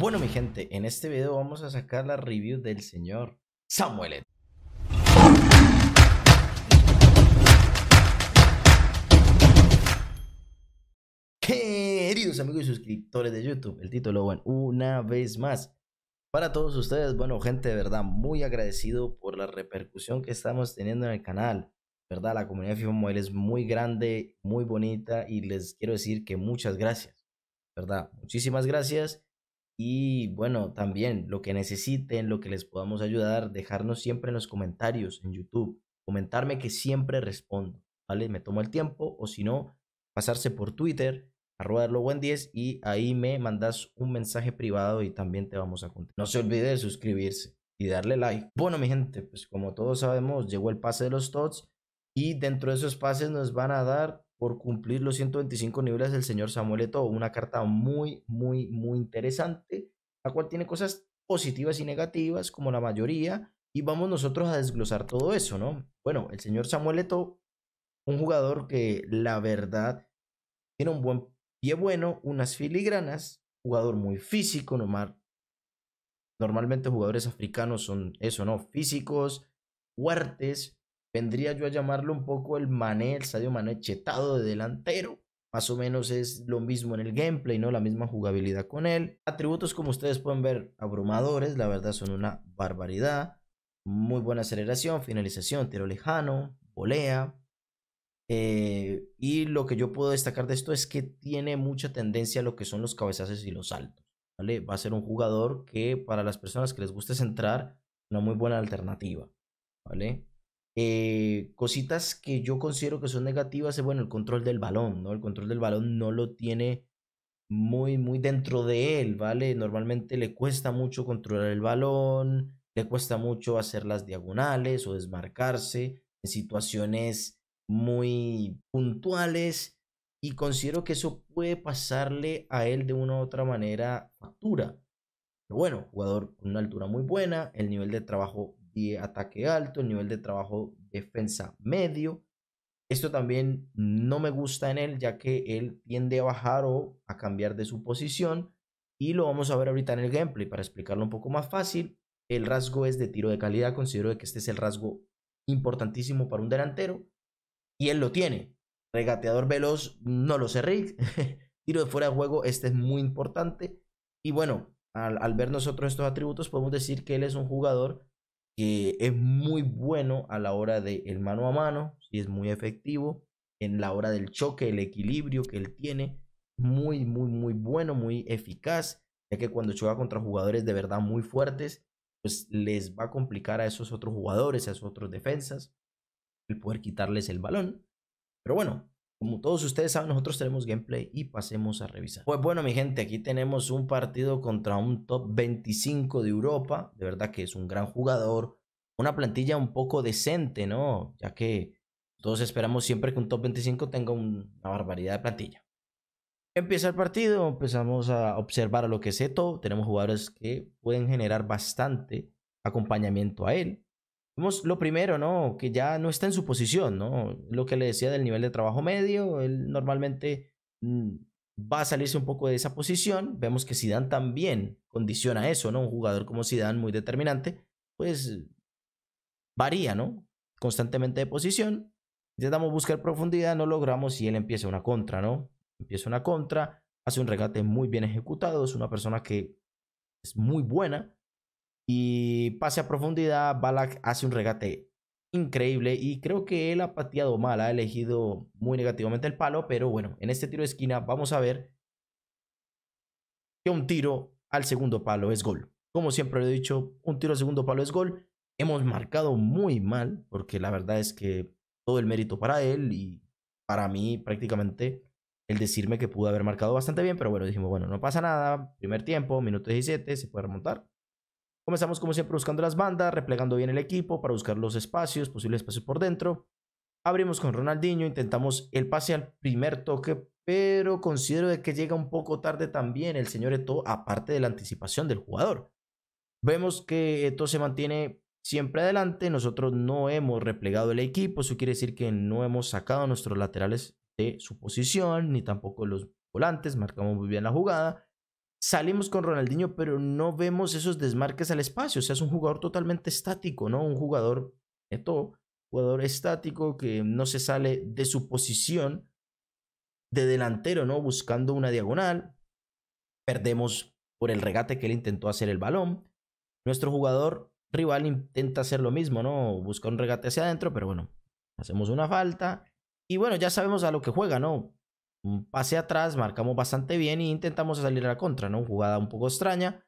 Bueno, mi gente, en este video vamos a sacar la review del señor Samuel. Queridos amigos y suscriptores de YouTube, el título, bueno, una vez más. Para todos ustedes, bueno, gente, de verdad, muy agradecido por la repercusión que estamos teniendo en el canal. ¿Verdad? La comunidad FIFA Mobile es muy grande, muy bonita y les quiero decir que muchas gracias. ¿Verdad? Muchísimas gracias y bueno, también lo que necesiten, lo que les podamos ayudar, dejarnos siempre en los comentarios en YouTube. Comentarme que siempre respondo, ¿vale? Me tomo el tiempo o si no, pasarse por Twitter, arroba buen 10 y ahí me mandas un mensaje privado y también te vamos a contar. No se olvide de suscribirse y darle like. Bueno, mi gente, pues como todos sabemos, llegó el pase de los TOTS y dentro de esos pases nos van a dar por cumplir los 125 niveles del señor Samuel Una carta muy, muy, muy interesante, la cual tiene cosas positivas y negativas, como la mayoría, y vamos nosotros a desglosar todo eso, ¿no? Bueno, el señor Samuel un jugador que la verdad tiene un buen pie bueno, unas filigranas, jugador muy físico, Normalmente jugadores africanos son eso, ¿no? Físicos, fuertes, vendría yo a llamarlo un poco el Mané, el Sadio Mané chetado de delantero. Más o menos es lo mismo en el gameplay, ¿no? La misma jugabilidad con él. Atributos como ustedes pueden ver abrumadores, la verdad son una barbaridad. Muy buena aceleración, finalización, tiro lejano, volea. Eh, y lo que yo puedo destacar de esto es que tiene mucha tendencia a lo que son los cabezazos y los saltos. ¿vale? Va a ser un jugador que para las personas que les guste centrar, una muy buena alternativa. ¿Vale? Eh, cositas que yo considero que son negativas es, bueno, el control del balón, ¿no? El control del balón no lo tiene muy, muy dentro de él, ¿vale? Normalmente le cuesta mucho controlar el balón, le cuesta mucho hacer las diagonales o desmarcarse en situaciones muy puntuales y considero que eso puede pasarle a él de una u otra manera factura. Pero bueno, jugador con una altura muy buena, el nivel de trabajo y ataque alto, nivel de trabajo defensa medio. Esto también no me gusta en él, ya que él tiende a bajar o a cambiar de su posición. Y lo vamos a ver ahorita en el gameplay para explicarlo un poco más fácil. El rasgo es de tiro de calidad. Considero que este es el rasgo importantísimo para un delantero. Y él lo tiene. Regateador veloz, no lo sé, Rick. tiro de fuera de juego, este es muy importante. Y bueno, al ver nosotros estos atributos, podemos decir que él es un jugador que es muy bueno a la hora de el mano a mano, Si es muy efectivo en la hora del choque, el equilibrio que él tiene, muy, muy, muy bueno, muy eficaz, ya que cuando choca contra jugadores de verdad muy fuertes, pues les va a complicar a esos otros jugadores, a esos otros defensas, el poder quitarles el balón. Pero bueno, como todos ustedes saben, nosotros tenemos gameplay y pasemos a revisar. Pues bueno, mi gente, aquí tenemos un partido contra un top 25 de Europa. De verdad que es un gran jugador. Una plantilla un poco decente, ¿no? Ya que todos esperamos siempre que un top 25 tenga una barbaridad de plantilla. Empieza el partido, empezamos a observar a lo que es Zeto. Tenemos jugadores que pueden generar bastante acompañamiento a él. Vemos lo primero, ¿no? Que ya no está en su posición, ¿no? Lo que le decía del nivel de trabajo medio, él normalmente mm, va a salirse un poco de esa posición. Vemos que Zidane también condiciona eso, ¿no? Un jugador como Zidane muy determinante, pues varía, ¿no? Constantemente de posición. damos buscar profundidad, no logramos y él empieza una contra, ¿no? Empieza una contra, hace un regate muy bien ejecutado, es una persona que es muy buena y pase a profundidad, Balak hace un regate increíble y creo que él ha pateado mal, ha elegido muy negativamente el palo, pero bueno, en este tiro de esquina vamos a ver que un tiro al segundo palo es gol. Como siempre lo he dicho, un tiro al segundo palo es gol. Hemos marcado muy mal, porque la verdad es que todo el mérito para él y para mí prácticamente el decirme que pudo haber marcado bastante bien, pero bueno, dijimos, bueno, no pasa nada, primer tiempo, minuto 17, se puede remontar. Comenzamos como siempre buscando las bandas, replegando bien el equipo para buscar los espacios, posibles espacios por dentro. Abrimos con Ronaldinho, intentamos el pase al primer toque, pero considero que llega un poco tarde también el señor Eto, aparte de la anticipación del jugador. Vemos que Eto se mantiene siempre adelante, nosotros no hemos replegado el equipo, eso quiere decir que no hemos sacado nuestros laterales de su posición, ni tampoco los volantes, marcamos muy bien la jugada salimos con Ronaldinho, pero no vemos esos desmarques al espacio. O sea, es un jugador totalmente estático, ¿no? Un jugador, esto, jugador estático que no se sale de su posición de delantero, ¿no? Buscando una diagonal. Perdemos por el regate que él intentó hacer el balón. Nuestro jugador rival intenta hacer lo mismo, ¿no? Busca un regate hacia adentro, pero bueno, hacemos una falta. Y bueno, ya sabemos a lo que juega, ¿no? un pase atrás, marcamos bastante bien y intentamos salir a la contra, ¿no? Jugada un poco extraña.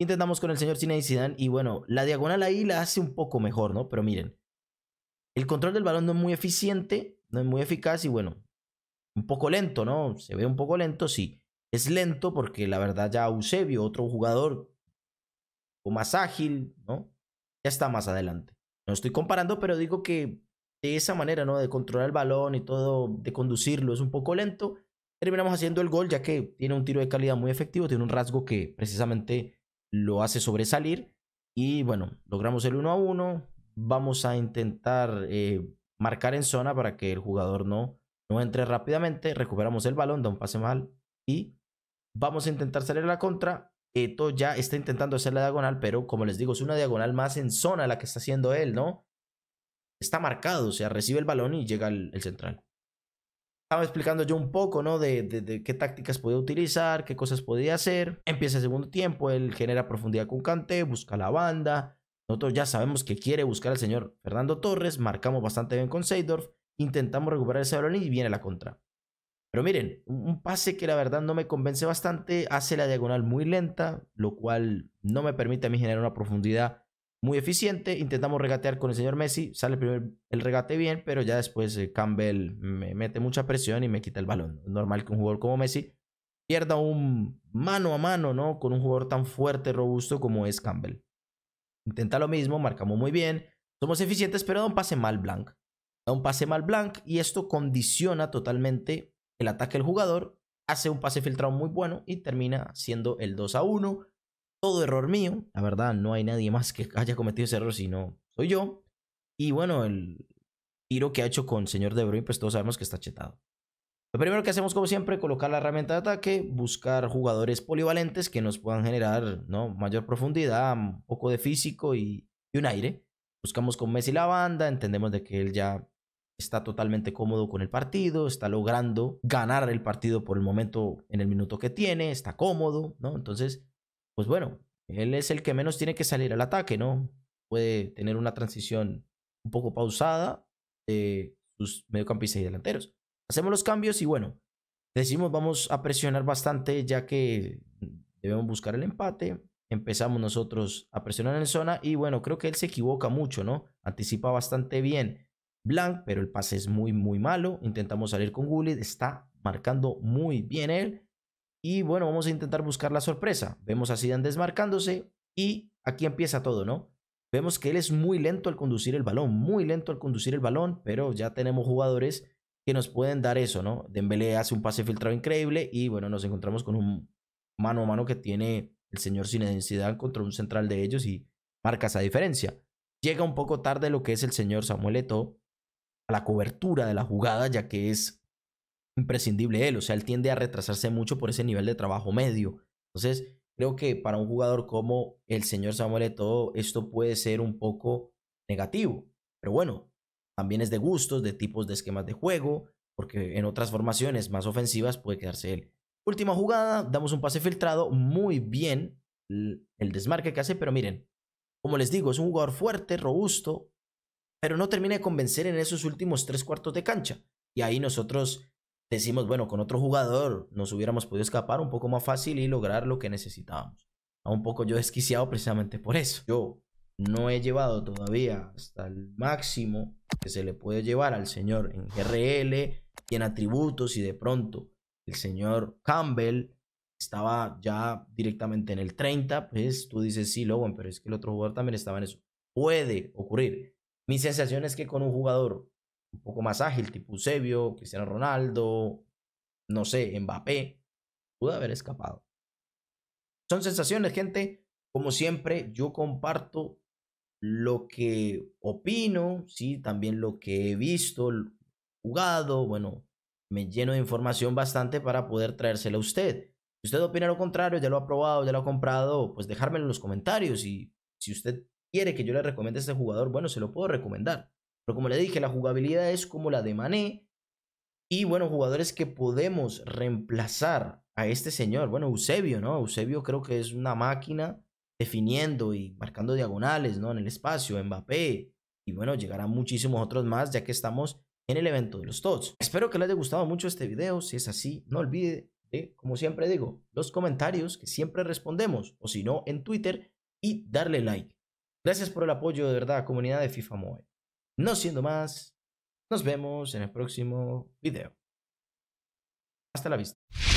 Intentamos con el señor Zinedine Zidane y bueno, la diagonal ahí la hace un poco mejor, ¿no? Pero miren, el control del balón no es muy eficiente, no es muy eficaz y bueno, un poco lento, ¿no? Se ve un poco lento, sí. Es lento porque la verdad ya Eusebio, otro jugador o más ágil, ¿no? Ya está más adelante. No estoy comparando, pero digo que de esa manera, ¿no? De controlar el balón y todo, de conducirlo, es un poco lento. Terminamos haciendo el gol ya que tiene un tiro de calidad muy efectivo, tiene un rasgo que precisamente lo hace sobresalir. Y bueno, logramos el 1 a 1. Vamos a intentar eh, marcar en zona para que el jugador no, no entre rápidamente. Recuperamos el balón, da un pase mal y vamos a intentar salir a la contra. esto ya está intentando hacer la diagonal, pero como les digo, es una diagonal más en zona la que está haciendo él, ¿no? está marcado, o sea, recibe el balón y llega el, central. Estaba explicando yo un poco, ¿no? De, qué tácticas podía utilizar, qué cosas podía hacer. Empieza el segundo tiempo, él genera profundidad con Kanté, busca la banda. Nosotros ya sabemos que quiere buscar al señor Fernando Torres, marcamos bastante bien con Seydorf, intentamos recuperar ese balón y viene la contra. Pero miren, un pase que la verdad no me convence bastante, hace la diagonal muy lenta, lo cual no me permite a mí generar una profundidad muy eficiente. Intentamos regatear con el señor Messi, sale primero el regate bien, pero ya después eh, Campbell me mete mucha presión y me quita el balón. Normal que un jugador como Messi pierda un mano a mano, ¿no? Con un jugador tan fuerte, robusto como es Campbell. Intenta lo mismo, marcamos muy bien, somos eficientes, pero da un pase mal blank. Da un pase mal blank y esto condiciona totalmente el ataque del jugador. Hace un pase filtrado muy bueno y termina siendo el 2 a 1 todo error mío. La verdad, no hay nadie más que haya cometido ese error, sino soy yo. Y bueno, el tiro que ha hecho con señor De Bruyne, pues todos sabemos que está chetado. Lo primero que hacemos, como siempre, colocar la herramienta de ataque, buscar jugadores polivalentes que nos puedan generar ¿no? mayor profundidad, un poco de físico y, y un aire. Buscamos con Messi la banda, entendemos de que él ya está totalmente cómodo con el partido, está logrando ganar el partido por el momento en el minuto que tiene, está cómodo, ¿no? Entonces, pues bueno, él es el que menos tiene que salir al ataque, ¿no? Puede tener una transición un poco pausada de sus mediocampistas y delanteros. Hacemos los cambios y bueno, decimos vamos a presionar bastante ya que debemos buscar el empate. Empezamos nosotros a presionar en zona y bueno, creo que él se equivoca mucho, ¿no? Anticipa bastante bien Blanc, pero el pase es muy, muy malo. Intentamos salir con Gullit, está marcando muy bien él. Y bueno, vamos a intentar buscar la sorpresa. Vemos a Zidane desmarcándose y aquí empieza todo, ¿no? Vemos que él es muy lento al conducir el balón, muy lento al conducir el balón, pero ya tenemos jugadores que nos pueden dar eso, ¿no? Dembélé hace un pase filtrado increíble y bueno, nos encontramos con un mano a mano que tiene el señor Zinedine contra un central de ellos y marca esa diferencia. Llega un poco tarde lo que es el señor Samuel Eto'o a la cobertura de la jugada, ya que es imprescindible él. O sea, él tiende a retrasarse mucho por ese nivel de trabajo medio. Entonces, creo que para un jugador como el señor Samuel todo esto puede ser un poco negativo. Pero bueno, también es de gustos, de tipos de esquemas de juego, porque en otras formaciones más ofensivas puede quedarse él. Última jugada, damos un pase filtrado, muy bien el desmarque que hace, pero miren, como les digo, es un jugador fuerte, robusto, pero no termina de convencer en esos últimos tres cuartos de cancha. Y ahí nosotros decimos, bueno, con otro jugador nos hubiéramos podido escapar un poco más fácil y lograr lo que necesitábamos. A un poco yo desquiciado precisamente por eso. Yo no he llevado todavía hasta el máximo que se le puede llevar al señor en GRL y en atributos y de pronto el señor Campbell estaba ya directamente en el 30, pues tú dices, sí, Logan, pero es que el otro jugador también estaba en eso. Puede ocurrir. Mi sensación es que con un jugador un poco más ágil, tipo Eusebio, Cristiano Ronaldo, no sé, Mbappé, pudo haber escapado. Son sensaciones, gente. Como siempre, yo comparto lo que opino, sí, también lo que he visto, jugado, bueno, me lleno de información bastante para poder traérsela a usted. Si usted opina lo contrario, ya lo ha probado, ya lo ha comprado, pues dejármelo en los comentarios y si usted quiere que yo le recomiende a este jugador, bueno, se lo puedo recomendar. Pero como le dije, la jugabilidad es como la de Mané. Y bueno, jugadores que podemos reemplazar a este señor. Bueno, Eusebio, ¿no? Eusebio creo que es una máquina definiendo y marcando diagonales, ¿no? En el espacio, Mbappé. Y bueno, llegarán muchísimos otros más ya que estamos en el evento de los TOTS. Espero que les haya gustado mucho este video. Si es así, no olvide, como siempre digo, los comentarios que siempre respondemos. O si no, en Twitter y darle like. Gracias por el apoyo de verdad, comunidad de FIFA Mobile. No siendo más, nos vemos en el próximo video. Hasta la vista.